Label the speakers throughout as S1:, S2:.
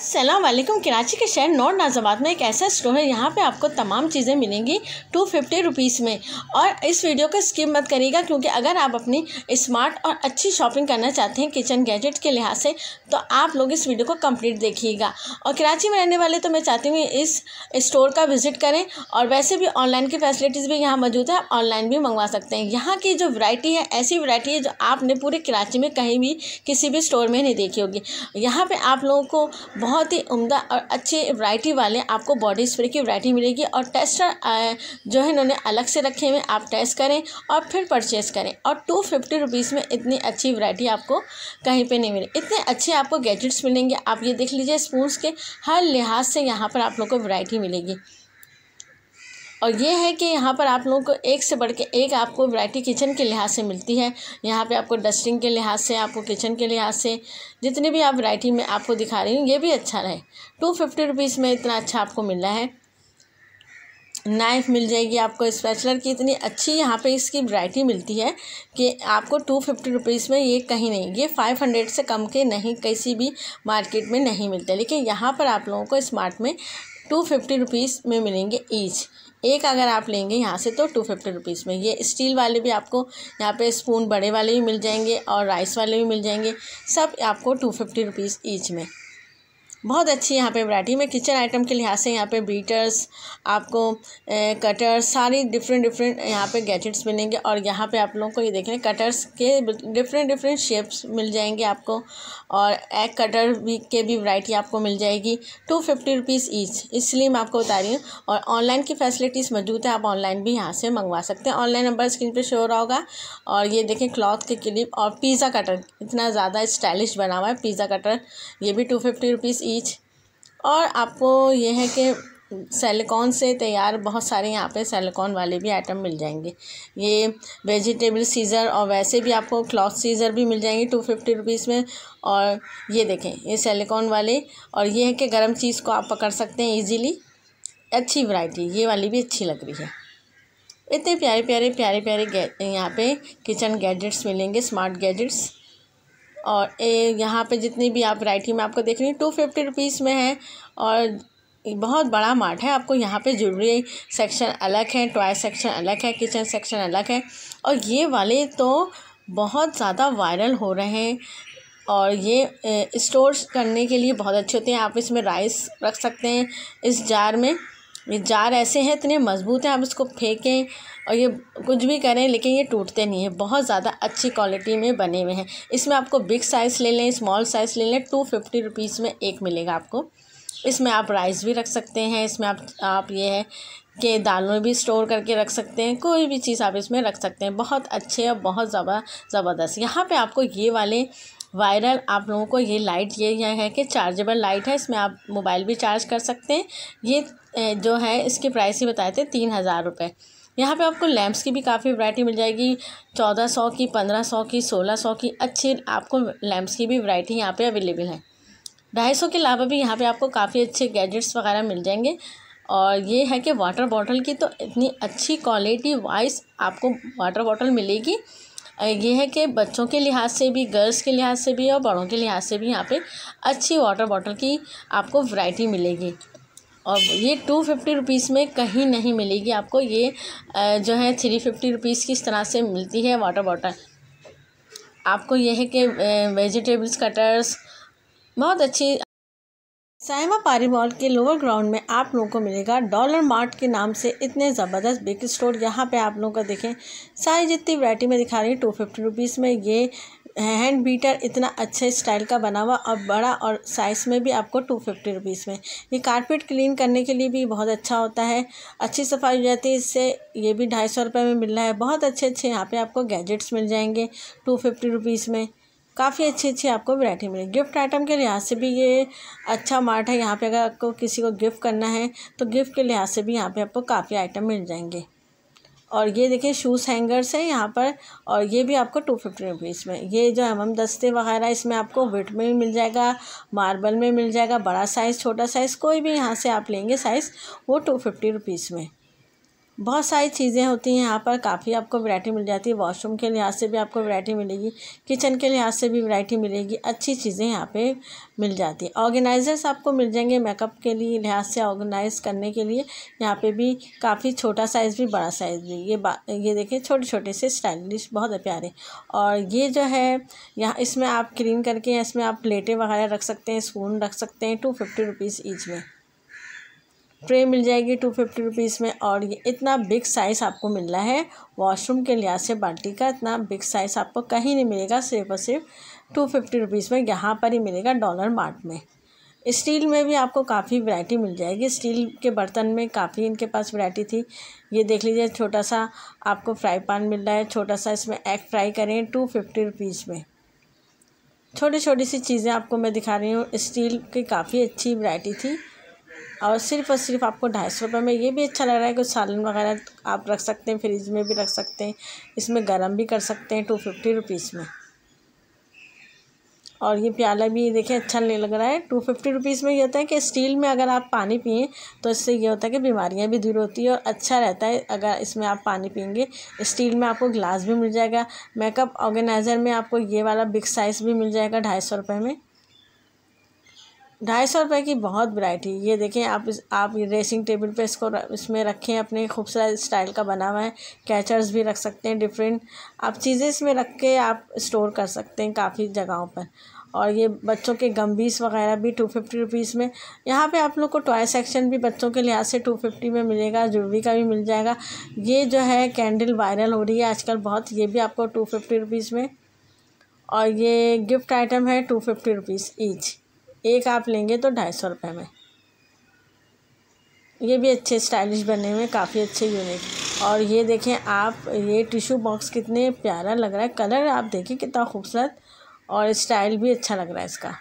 S1: असलम कराची के शहर नोट नाजाबाद में एक ऐसा स्टोर है यहाँ पे आपको तमाम चीज़ें मिलेंगी टू फिफ्टी रुपीज़ में और इस वीडियो को स्किप मत करिएगा क्योंकि अगर आप अपनी स्मार्ट और अच्छी शॉपिंग करना चाहते हैं किचन गैजेट के लिहाज से तो आप लोग इस वीडियो को कंप्लीट देखिएगा और कराची में रहने वाले तो मैं चाहती हूँ इस स्टोर का विज़िट करें और वैसे भी ऑनलाइन की फैसिलिटीज़ भी यहाँ मौजूद है ऑनलाइन भी मंगवा सकते हैं यहाँ की जो वरायटी है ऐसी वरायटी है जो आपने पूरे कराची में कहीं भी किसी भी स्टोर में नहीं देखी होगी यहाँ पर आप लोगों को बहुत ही उम्दा और अच्छी वैरायटी वाले आपको बॉडी स्प्रे की वैरायटी मिलेगी और टेस्टर जो है इन्होंने अलग से रखे हुए आप टेस्ट करें और फिर परचेज़ करें और टू फिफ्टी रुपीज़ में इतनी अच्छी वैरायटी आपको कहीं पे नहीं मिले इतने अच्छे आपको गैजेट्स मिलेंगे आप ये देख लीजिए स्पून्स के हर लिहाज से यहाँ पर आप लोग को वैरायटी मिलेगी और ये है कि यहाँ पर आप लोगों को एक से बढ़ के एक आपको वैरायटी किचन के लिहाज से मिलती है यहाँ पे आपको डस्टिंग के लिहाज से आपको किचन के लिहाज से जितनी भी आप वैरायटी में आपको दिखा रही हूँ ये भी अच्छा रहे टू फिफ्टी रुपीज़ में इतना अच्छा आपको मिल रहा है नाइफ़ मिल जाएगी आपको स्पेचलर की इतनी अच्छी यहाँ पे इसकी वैरायटी मिलती है कि आपको टू फिफ्टी रुपीज़ में ये कहीं नहीं ये फाइव हंड्रेड से कम के नहीं किसी भी मार्केट में नहीं मिलते लेकिन यहाँ पर आप लोगों को स्मार्ट में टू फिफ्टी रुपीज़ में मिलेंगे ईच एक अगर आप लेंगे यहाँ से तो टू फिफ्टी रुपीज़ में ये स्टील वाले भी आपको यहाँ पे स्पून बड़े वाले भी मिल जाएंगे और राइस वाले भी मिल जाएंगे सब आपको टू फिफ्टी रुपीज़ ईच में बहुत अच्छी यहाँ पे वैरायटी में किचन आइटम के लिहाज से यहाँ पे बीटर्स आपको कटर्स सारी डिफरेंट डिफरेंट यहाँ पे गैजेट्स मिलेंगे और यहाँ पे आप लोगों को ये देख रहे कटर्स के डिफरेंट डिफरेंट शेप्स मिल जाएंगे आपको और एग कटर भी के भी वैरायटी आपको मिल जाएगी टू फिफ्टी रुपीज़ ईच इसलिए मैं आपको बता रही हूँ और ऑनलाइन की फैसिलिटीज़ मौजूद है आप ऑनलाइन भी यहाँ से मंगवा सकते हैं ऑनलाइन नंबर स्क्रीन पर शो हो रहा होगा और ये देखें क्लॉथ के क्लिप और पिज़्ज़ा कटर इतना ज़्यादा स्टाइलिश बना हुआ है पिज़्ज़ा कटर ये भी टू फिफ्टी रुपीज़ ईच और आपको ये है कि सेलिकॉन से तैयार बहुत सारे यहाँ पे सेलिकॉन वाले भी आइटम मिल जाएंगे ये वेजिटेबल सीज़र और वैसे भी आपको क्लॉथ सीज़र भी मिल जाएंगे टू फिफ्टी रुपीज़ में और ये देखें ये सेलिकॉन वाले और ये है कि गर्म चीज़ को आप पकड़ सकते हैं इजीली अच्छी वैरायटी ये वाली भी अच्छी लग रही है इतने प्यारे प्यारे प्यारे प्यारे यहाँ पर किचन गैजेट्स मिलेंगे स्मार्ट गैजेट्स और ए यहाँ पे जितनी भी आप वैरायटी में आपको देख रही हूँ टू फिफ्टी रुपीज़ में है और बहुत बड़ा मार्ट है आपको यहाँ पे ज्वेलरी सेक्शन अलग है टॉय सेक्शन अलग है किचन सेक्शन अलग है और ये वाले तो बहुत ज़्यादा वायरल हो रहे हैं और ये स्टोर्स करने के लिए बहुत अच्छे होते हैं आप इसमें राइस रख सकते हैं इस जार में ये जार ऐसे हैं इतने मज़बूत हैं आप इसको फेंकें और ये कुछ भी करें लेकिन ये टूटते नहीं है बहुत ज़्यादा अच्छी क्वालिटी में बने हुए हैं इसमें आपको बिग साइज़ ले लें स्मॉल साइज़ ले लें टू फिफ्टी रुपीज़ में एक मिलेगा आपको इसमें आप राइस भी रख सकते हैं इसमें आप आप ये है कि दाल में भी स्टोर करके रख सकते हैं कोई भी चीज़ आप इसमें रख सकते हैं बहुत अच्छे और बहुत ज़बरदस्त यहाँ पर आपको ये वाले वायरल आप लोगों को ये लाइट ये यह है कि चार्जेबल लाइट है इसमें आप मोबाइल भी चार्ज कर सकते हैं ये जो है इसके प्राइस ही बताए थे तीन हज़ार रुपये यहाँ पर आपको लैम्प्स की भी काफ़ी वैरायटी मिल जाएगी चौदह सौ की पंद्रह सौ की सोलह सौ की अच्छी आपको लैंप्स की भी वैरायटी यहाँ पे अवेलेबल है ढाई सौ के अलावा भी यहाँ पे आपको काफ़ी अच्छे गैजेट्स वगैरह मिल जाएंगे और ये है कि वाटर बॉटल की तो इतनी अच्छी क्वालिटी वाइज आपको वाटर बॉटल मिलेगी ये है कि बच्चों के लिहाज से भी गर्ल्स के लिहाज से भी और बड़ों के लिहाज से भी यहाँ पे अच्छी वाटर बॉटल की आपको वैरायटी मिलेगी और ये टू फिफ्टी रुपीज़ में कहीं नहीं मिलेगी आपको ये जो है थ्री फिफ्टी रुपीज़ की इस तरह से मिलती है वाटर बॉटल आपको यह है कि वेजिटेबल्स कटर्स बहुत अच्छी साइमा पारी मॉल के लोअर ग्राउंड में आप लोगों को मिलेगा डॉलर मार्ट के नाम से इतने ज़बरदस्त बिग स्टोर यहाँ पे आप लोगों का देखें सारी जितनी वैरायटी में दिखा रही हूँ टू फिफ्टी रुपीज़ में ये हैंड बीटर इतना अच्छे स्टाइल का बना हुआ और बड़ा और साइज़ में भी आपको टू फिफ्टी रुपीज़ में ये कारपेट क्लीन करने के लिए भी बहुत अच्छा होता है अच्छी सफाई हो जाती है इससे ये भी ढाई सौ रुपये में मिल रहा है बहुत अच्छे अच्छे यहाँ पर आपको गैजेट्स मिल जाएंगे टू फिफ्टी रुपीज़ में काफ़ी अच्छी अच्छी आपको वैरायटी मिलेगी गिफ्ट आइटम के लिहाज से भी ये अच्छा मार्ट है यहाँ पे अगर आपको किसी को गिफ्ट करना है तो गिफ्ट के लिहाज से भी यहाँ पे आपको काफ़ी आइटम मिल जाएंगे और ये देखिए शूज़ हैंगर्स हैं यहाँ पर और ये भी आपको टू फिफ्टी रुपीज़ में ये जो हम दस्ते वगैरह इसमें आपको विट में मिल जाएगा मार्बल में मिल जाएगा बड़ा साइज़ छोटा साइज़ कोई भी यहाँ से आप लेंगे साइज़ वो टू फिफ्टी रुपीज़ में बहुत सारी चीज़ें होती हैं यहाँ पर काफ़ी आपको वैरायटी मिल जाती है वॉशरूम के लिहाज से भी आपको वैरायटी मिलेगी किचन के लिहाज से भी वैरायटी मिलेगी अच्छी चीज़ें यहाँ पे मिल जाती है ऑर्गेनाइज़र्स आपको मिल जाएंगे मेकअप के लिए लिहाज से ऑर्गेनाइज़ करने के लिए यहाँ पे भी काफ़ी छोटा साइज़ भी बड़ा साइज़ भी ये बा ये देखें छोटे छोटे से स्टाइलिश बहुत प्यारे और ये जो है यहाँ इसमें आप क्लीन करके इसमें आप प्लेटें वगैरह रख सकते हैं स्पून रख सकते हैं टू फिफ्टी रुपीज़ ईच में ट्रे मिल जाएगी टू फिफ्टी रुपीज़ में और ये इतना बिग साइज़ आपको मिल रहा है वॉशरूम के लिहाज से बाल्टी का इतना बिग साइज़ आपको कहीं नहीं मिलेगा सिर्फ और सिर्फ टू फिफ्टी रुपीज़ में यहाँ पर ही मिलेगा डॉलर मार्ट में स्टील में भी आपको काफ़ी वैरायटी मिल जाएगी स्टील के बर्तन में काफ़ी इनके पास वैरायटी थी ये देख लीजिए छोटा सा आपको फ्राई पान मिल रहा है छोटा सा इसमें एग फ्राई करें टू फिफ्टी रुपीज़ में छोटी छोटी सी चीज़ें आपको मैं दिखा रही हूँ स्टील की काफ़ी अच्छी वैरायटी थी और सिर्फ़ और सिर्फ आपको ढाई सौ रुपये में ये भी अच्छा लग रहा है कि सालन वगैरह आप रख सकते हैं फ्रिज में भी रख सकते हैं इसमें गर्म भी कर सकते हैं टू फिफ्टी रुपीज़ में और ये प्याला भी देखिए अच्छा नहीं लग रहा है टू फिफ्टी रुपीज़ में ये होता है कि स्टील में अगर आप पानी पिए तो इससे ये होता है कि बीमारियां भी दूर होती है और अच्छा रहता है अगर इसमें आप पानी पियेंगे स्टील में आपको ग्लास भी मिल जाएगा मेकअप ऑर्गेनाइज़र में आपको ये वाला बिग साइज़ भी मिल जाएगा ढाई सौ रुपये में ढाई सौ रुपये की बहुत वैरायटी ये देखें आप इस आप ड्रेसिंग टेबल पे इसको इसमें रखें अपने खूबसूरत स्टाइल का बना हुआ है कैचर्स भी रख सकते हैं डिफरेंट आप चीज़ें इसमें रख के आप स्टोर कर सकते हैं काफ़ी जगहों पर और ये बच्चों के गम्बीस वगैरह भी टू फिफ्टी रुपीज़ में यहाँ पे आप लोग को टॉय सेक्शन भी बच्चों के लिहाज से टू फिफ्टी में मिलेगा जुलरी का भी मिल जाएगा ये जो है कैंडल वायरल हो रही है आजकल बहुत ये भी आपको टू फिफ्टी रुपीज़ में और ये गिफ्ट आइटम है टू फिफ्टी रुपीज़ ईच एक आप लेंगे तो ढाई सौ रुपये में ये भी अच्छे स्टाइलिश बने हुए काफ़ी अच्छे यूनिक और ये देखें आप ये टिशू बॉक्स कितने प्यारा लग रहा है कलर आप देखिए कितना खूबसूरत और स्टाइल भी अच्छा लग रहा है इसका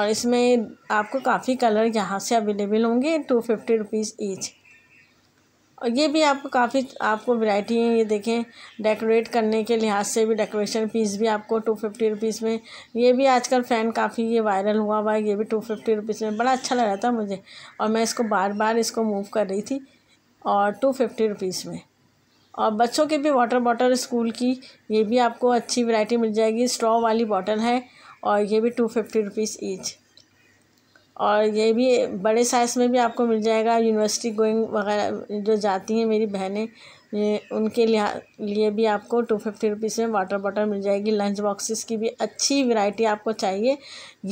S1: और इसमें आपको काफ़ी कलर यहाँ से अवेलेबल होंगे टू फिफ्टी रुपीज़ ईच और ये भी आपको काफ़ी आपको वैरायटी है ये देखें डेकोरेट करने के लिहाज से भी डेकोरेशन पीस भी आपको टू फिफ्टी रुपीज़ में ये भी आजकल फ़ैन काफ़ी ये वायरल हुआ हुआ है ये भी टू फिफ्टी रुपीज़ में बड़ा अच्छा लगा था मुझे और मैं इसको बार बार इसको मूव कर रही थी और टू फिफ्टी रुपीज़ में और बच्चों के भी वाटर बॉटल स्कूल की ये भी आपको अच्छी वैरायटी मिल जाएगी स्ट्रॉ वाली बॉटल है और ये भी टू फिफ्टी रुपीज़ ईच और ये भी बड़े साइज़ में भी आपको मिल जाएगा यूनिवर्सिटी गोइंग वगैरह जो जाती हैं मेरी बहनें उनके लिहा लिए भी आपको टू फिफ्टी रुपीज़ में वाटर बॉटल मिल जाएगी लंच बॉक्सेस की भी अच्छी वैरायटी आपको चाहिए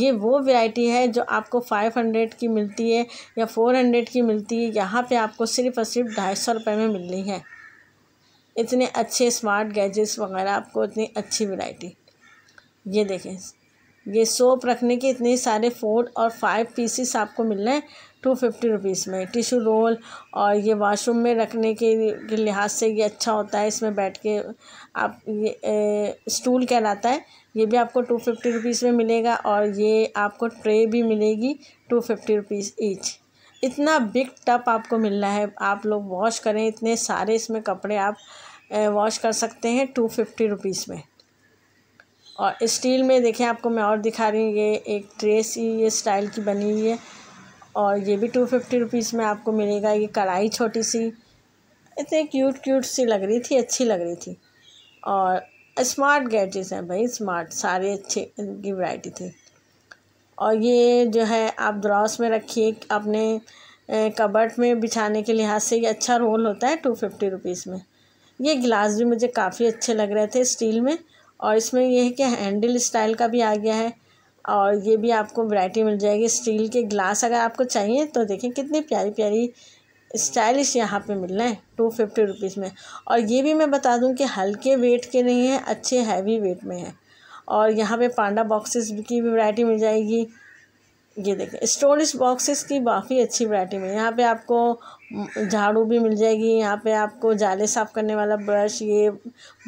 S1: ये वो वैरायटी है जो आपको फाइव हंड्रेड की मिलती है या फ़ोर हंड्रेड की मिलती है यहाँ पे आपको सिर्फ और सिर्फ ढाई सौ रुपये में मिल रही है इतने अच्छे स्मार्ट गैजेट्स वगैरह आपको इतनी अच्छी वैरायटी ये देखें ये सोप रखने के इतने सारे फोर और फाइव पीसेस आपको मिल रहे हैं टू फिफ्टी रुपीज़ में टिशू रोल और ये वॉशरूम में रखने के, के लिहाज से ये अच्छा होता है इसमें बैठ के आप ये ए, स्टूल कहलाता है ये भी आपको टू फिफ्टी रुपीज़ में मिलेगा और ये आपको ट्रे भी मिलेगी टू फिफ्टी रुपीज़ ईच इतना बिग टप आपको मिल रहा है आप लोग वॉश करें इतने सारे इसमें कपड़े आप वॉश कर सकते हैं टू फिफ्टी रुपीज़ में और स्टील में देखें आपको मैं और दिखा रही हूँ ये एक ड्रेस ही ये स्टाइल की बनी हुई है और ये भी टू फिफ्टी रुपीज़ में आपको मिलेगा ये कढ़ाई छोटी सी इतनी क्यूट क्यूट सी लग रही थी अच्छी लग रही थी और स्मार्ट गैजेट्स हैं भाई स्मार्ट सारे अच्छे इनकी वैरायटी थी और ये जो है आप द्रॉस में रखिए अपने कबर्ट में बिछाने के लिहाज से ये अच्छा रोल होता है टू फिफ्टी रुपीज़ में ये गिलास भी मुझे काफ़ी अच्छे लग रहे थे स्टील में और इसमें ये है कि हैंडल स्टाइल का भी आ गया है और ये भी आपको वैरायटी मिल जाएगी स्टील के ग्लास अगर आपको चाहिए तो देखें कितनी प्यारी प्यारी स्टाइलिश यहाँ पे मिल रहे हैं टू फिफ्टी रुपीज़ में और ये भी मैं बता दूँ कि हल्के वेट के नहीं हैं अच्छे हैवी वेट में हैं और यहाँ पे पांडा बॉक्सेस की भी वैरायटी मिल जाएगी ये देखें स्टोरेज बॉक्सेस की काफ़ी अच्छी वैरायटी में यहाँ पे आपको झाड़ू भी मिल जाएगी यहाँ पे आपको जाले साफ़ करने वाला ब्रश ये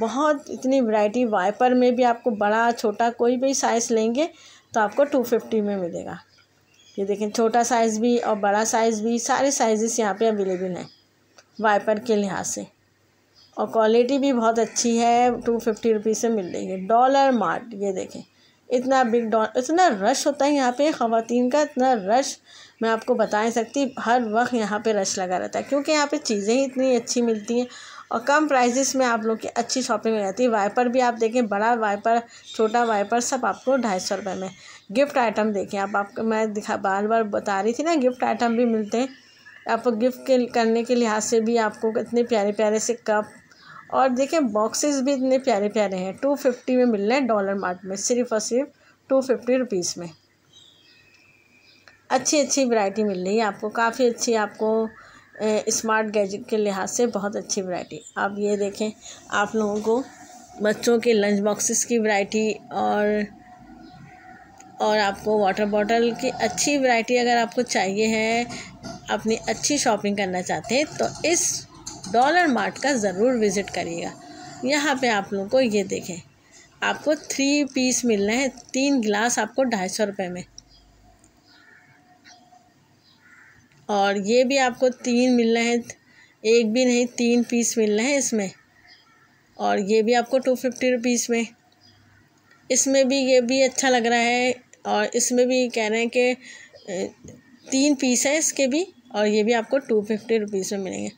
S1: बहुत इतनी वैरायटी वाइपर में भी आपको बड़ा छोटा कोई भी साइज़ लेंगे तो आपको टू फिफ्टी में मिलेगा ये देखें छोटा साइज़ भी और बड़ा साइज़ भी सारे साइजेस यहाँ पे अवेलेबल हैं वाइपर के लिहाज से और क्वालिटी भी बहुत अच्छी है टू फिफ्टी रुपीज़ से मिल रही है डॉलर मार्ट ये देखें इतना बिग डॉ इतना रश होता है यहाँ पे ख़वान का इतना रश मैं आपको बता नहीं सकती हर वक्त यहाँ पे रश लगा रहता है क्योंकि यहाँ पे चीज़ें ही इतनी अच्छी मिलती हैं और कम प्राइजेस में आप लोग की अच्छी शॉपिंग हो जाती है वाइपर भी आप देखें बड़ा वाइपर छोटा वाइपर सब आपको ढाई सौ रुपये में गिफ्ट आइटम देखें आप आपको मैं दिखा बार बार बता रही थी ना गिफ्ट आइटम भी मिलते हैं आपको गिफ्ट के करने के लिहाज से भी आपको इतने प्यारे प्यारे से कप और देखिए बॉक्सेस भी इतने प्यारे प्यारे हैं टू फिफ्टी में मिल रहे हैं डॉलर मार्ट में सिर्फ और सिर्फ टू फिफ्टी रुपीज़ में अच्छी अच्छी वैरायटी मिल रही है आपको काफ़ी अच्छी आपको स्मार्ट गैजेट के लिहाज से बहुत अच्छी वैरायटी आप ये देखें आप लोगों को बच्चों के लंच बॉक्सेस की वैरायटी और और आपको वाटर बॉटल की अच्छी वैरायटी अगर आपको चाहिए है अपनी अच्छी शॉपिंग करना चाहते हैं तो इस डॉलर मार्ट का ज़रूर विज़िट करिएगा यहाँ पे आप लोगों को ये देखें आपको थ्री पीस मिलना है तीन गिलास आपको ढाई सौ रुपये में और ये भी आपको तीन मिलना है एक भी नहीं तीन पीस मिलना है इसमें और ये भी आपको टू फिफ्टी रुपीज़ में इसमें भी ये भी अच्छा लग रहा है और इसमें भी कह रहे हैं कि तीन पीस है इसके भी और ये भी आपको टू फिफ्टी रुपीज़ में मिलेंगे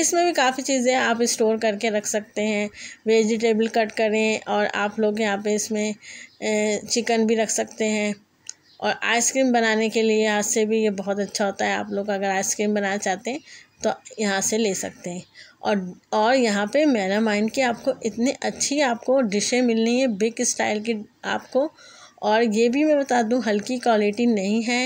S1: इसमें भी काफ़ी चीज़ें आप स्टोर करके रख सकते हैं वेजिटेबल कट करें और आप लोग यहाँ पे इसमें चिकन भी रख सकते हैं और आइसक्रीम बनाने के लिए यहाँ से भी ये बहुत अच्छा होता है आप लोग अगर आइसक्रीम बनाना चाहते हैं तो यहाँ से ले सकते हैं और और यहाँ पे मेरा माइंड की आपको इतनी अच्छी आपको डिशें मिलनी है बिग स्टाइल की आपको और ये भी मैं बता दूँ हल्की क्वालिटी नहीं है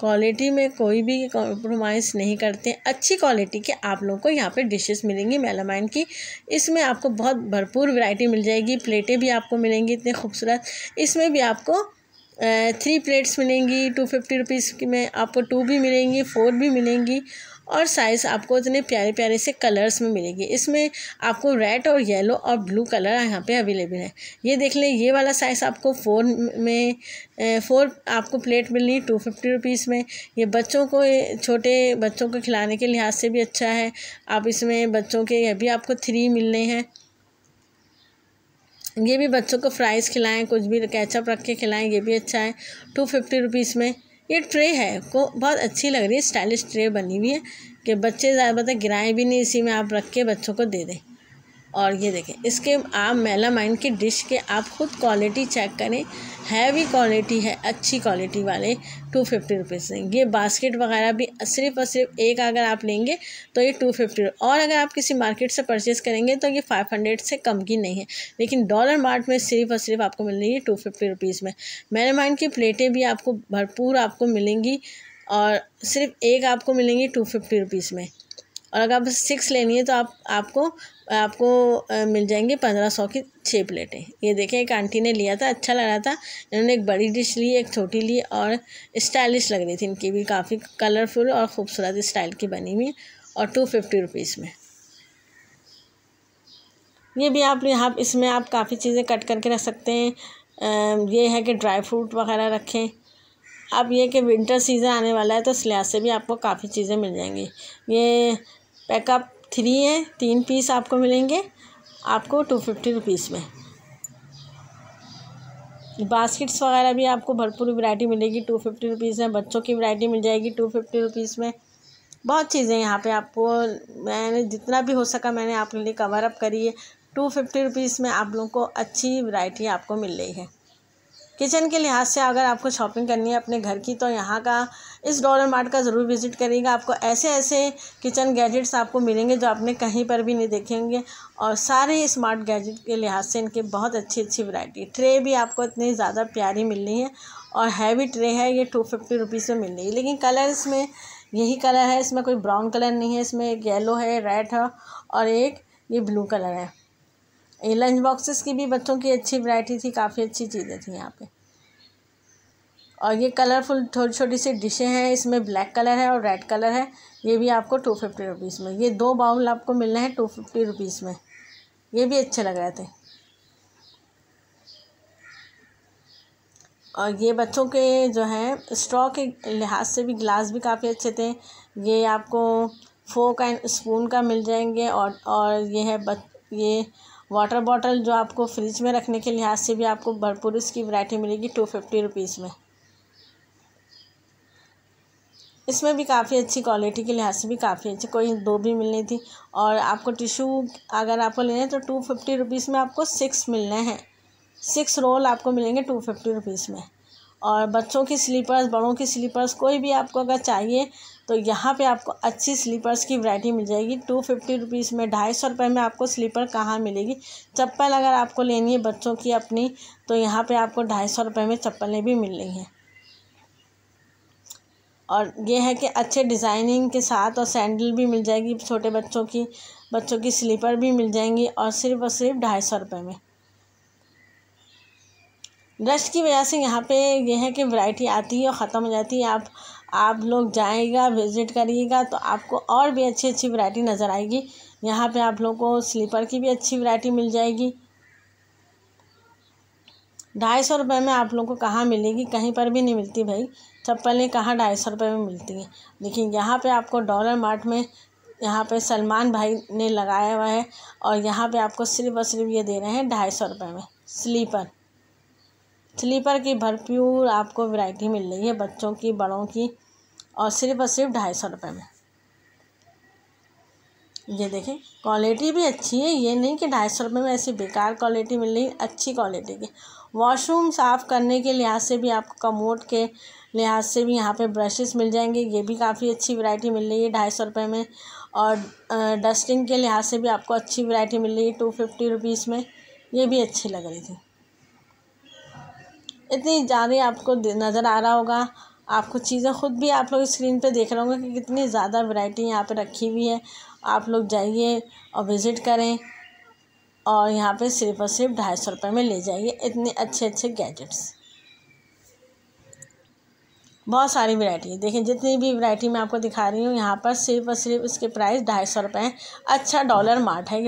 S1: क्वालिटी में कोई भी कॉम्प्रोमाइज़ नहीं करते अच्छी क्वालिटी के आप लोगों को यहाँ पे डिशेस मिलेंगी मेलामाइन की इसमें आपको बहुत भरपूर वैरायटी मिल जाएगी प्लेटें भी आपको मिलेंगी इतनी खूबसूरत इसमें भी आपको थ्री प्लेट्स मिलेंगी टू फिफ्टी रुपीज़ में आपको टू भी मिलेंगी फोर भी मिलेंगी और साइज़ आपको इतने प्यारे प्यारे से कलर्स में मिलेगी इसमें आपको रेड और येलो और ब्लू कलर यहाँ पे अवेलेबल है ये देख लें ये वाला साइज़ आपको फ़ोर में फ़ोर आपको प्लेट मिलनी टू फिफ्टी रुपीज़ में ये बच्चों को छोटे बच्चों को खिलाने के लिहाज से भी अच्छा है आप इसमें बच्चों के ये भी आपको थ्री मिलने हैं ये भी बच्चों को फ्राइज़ खिलाएँ कुछ भी कैचअप रख के खिलाएँ ये भी अच्छा है टू फिफ्टी रुपीज़ में ये ट्रे है को बहुत अच्छी लग रही है स्टाइलिश ट्रे बनी हुई है कि बच्चे ज़्यादातर गिराएं भी नहीं इसी में आप रख के बच्चों को दे दें और ये देखें इसके आप मेलामाइन की डिश के आप खुद क्वालिटी चेक करें हैवी क्वालिटी है अच्छी क्वालिटी वाले टू फिफ्टी रुपीज़ हैं ये बास्केट वगैरह भी सिर्फ और सिर्फ एक अगर आप लेंगे तो ये टू फिफ्टी और अगर आप किसी मार्केट से परचेज़ करेंगे तो ये फाइव हंड्रेड से कम की नहीं है लेकिन डॉलर मार्ट में सिर्फ और सिर्फ आपको मिल रही है टू फिफ्टी रुपीज़ में मेलामाइन की प्लेटें भी आपको भरपूर आपको मिलेंगी और सिर्फ एक आपको मिलेंगी टू फिफ्टी रुपीज़ में और अगर आप सिक्स लेनी है तो आप आपको आपको मिल जाएंगी पंद्रह सौ की छः प्लेटें ये देखें एक आंटी ने लिया था अच्छा लग रहा था इन्होंने एक बड़ी डिश ली एक छोटी ली और स्टाइलिश लग रही थी इनकी भी काफ़ी कलरफुल और ख़ूबसूरत स्टाइल की बनी हुई और टू फिफ्टी रुपीज़ में ये भी आप यहाँ इसमें आप काफ़ी चीज़ें कट करके रख सकते हैं ये है कि ड्राई फ्रूट वगैरह रखें अब ये कि विंटर सीज़न आने वाला है तो इस लिहाज से भी आपको काफ़ी चीज़ें मिल जाएंगी ये पैकअप थ्री है तीन पीस आपको मिलेंगे आपको टू फिफ्टी रुपीज़ में बास्केट्स वगैरह भी आपको भरपूर वैरायटी मिलेगी टू फिफ्टी रुपीज़ में बच्चों की वैरायटी मिल जाएगी टू फिफ्टी रुपीज़ में बहुत चीज़ें यहाँ पे आपको मैंने जितना भी हो सका मैंने आप लिए कवर अप करी है टू फिफ्टी रुपीज़ में आप लोगों को अच्छी वैरायटी आपको मिल रही है किचन के लिहाज से अगर आपको शॉपिंग करनी है अपने घर की तो यहाँ का इस डॉलर मार्ट का ज़रूर विज़िट करिएगा आपको ऐसे ऐसे किचन गैजेट्स आपको मिलेंगे जो आपने कहीं पर भी नहीं देखेंगे और सारे स्मार्ट गैजेट के लिहाज से इनके बहुत अच्छी अच्छी वैरायटी ट्रे भी आपको इतनी ज़्यादा प्यारी मिलनी है और हैवी ट्रे है ये टू फिफ्टी रुपीज़ में मिल रही है लेकिन कलर इसमें यही कलर है इसमें कोई ब्राउन कलर नहीं है इसमें एक येलो है रेड है और एक ये ब्लू कलर है ये लंच बॉक्सेस की भी बच्चों की अच्छी वैरायटी थी काफ़ी अच्छी चीज़ें थी यहाँ पे और ये कलरफुल छोटी छोटी सी डिशें हैं इसमें ब्लैक कलर है और रेड कलर है ये भी आपको टू फिफ्टी रुपीज़ में ये दो बाउल आपको मिलने हैं टू फिफ्टी रुपीज़ में ये भी अच्छे लग रहे थे और ये बच्चों के जो हैं स्ट्रॉ के लिहाज से भी गिलास भी काफ़ी अच्छे थे ये आपको फोक एंड स्पून का मिल जाएंगे और और ये है बच ये वाटर बॉटल जो आपको फ्रिज में रखने के लिहाज से भी आपको भरपूर इसकी वैरायटी मिलेगी टू फिफ्टी रुपीज़ में इसमें भी काफ़ी अच्छी क्वालिटी के लिहाज से भी काफ़ी अच्छी कोई दो भी मिलनी थी और आपको टिशू अगर आपको लेने है तो टू फिफ्टी रुपीज़ में आपको सिक्स मिलने हैं सिक्स रोल आपको मिलेंगे टू फिफ्टी रुपीज़ में और बच्चों की स्लीपर्स बड़ों की स्लीपर्स कोई भी आपको अगर चाहिए तो यहाँ पे आपको अच्छी स्लीपर्स की वैरायटी मिल जाएगी टू फिफ्टी रुपीज़ में ढाई सौ रुपये में आपको स्लीपर कहाँ मिलेगी चप्पल अगर आपको लेनी है बच्चों की अपनी तो यहाँ पे आपको ढाई सौ रुपये में चप्पलें भी मिल रही हैं और ये है कि अच्छे डिज़ाइनिंग के साथ और सैंडल भी मिल जाएगी छोटे बच्चों की बच्चों की स्लीपर भी मिल जाएंगी और सिर्फ और सिर्फ ढाई सौ रुपये में रश की वजह से यहाँ पे यह है कि वैरायटी आती है और ख़त्म हो जाती है आप आप लोग जाएगा विज़िट करिएगा तो आपको और भी अच्छी अच्छी वैरायटी नज़र आएगी यहाँ पे आप लोगों को स्लीपर की भी अच्छी वैरायटी मिल जाएगी ढाई सौ रुपये में आप लोगों को कहाँ मिलेगी कहीं पर भी नहीं मिलती भाई चप्पलें कहाँ ढाई सौ रुपये में मिलती हैं लेकिन यहाँ पे आपको डॉलर मार्ट में यहाँ पे सलमान भाई ने लगाया हुआ है और यहाँ पे आपको सिर्फ और सिर्फ ये दे रहे हैं ढाई सौ रुपये में स्लीपर स्लीपर की भरपूर आपको वैरायटी मिल रही है बच्चों की बड़ों की और सिर्फ और सिर्फ ढाई सौ रुपये में ये देखें क्वालिटी भी अच्छी है ये नहीं कि ढाई सौ रुपये में ऐसी बेकार क्वालिटी मिल रही अच्छी क्वालिटी की वॉशरूम साफ़ करने के लिहाज से भी आपको कमोड के लिहाज से भी यहाँ पे ब्रशेस मिल जाएंगे ये भी काफ़ी अच्छी वैरायटी मिल रही है ढाई सौ रुपये में और डस्टिंग के लिहाज से भी आपको अच्छी वैरायटी मिल रही है टू फिफ्टी रुपीज़ में ये भी अच्छी लग रही थी इतनी ज़्यादा आपको नज़र आ रहा होगा आपको चीज़ें ख़ुद भी आप लोग स्क्रीन पे देख रहे होंगे कि कितनी ज़्यादा वैरायटी यहाँ पे रखी हुई है आप लोग जाइए और विज़िट करें और यहाँ पे सिर्फ और सिर्फ ढाई सौ रुपये में ले जाइए इतने अच्छे अच्छे गैजेट्स बहुत सारी वैरायटी है देखें जितनी भी वैरायटी मैं आपको दिखा रही हूँ यहाँ पर सिर्फ और सिर्फ इसके प्राइस ढाई सौ रुपये हैं अच्छा डॉलर मार्ट है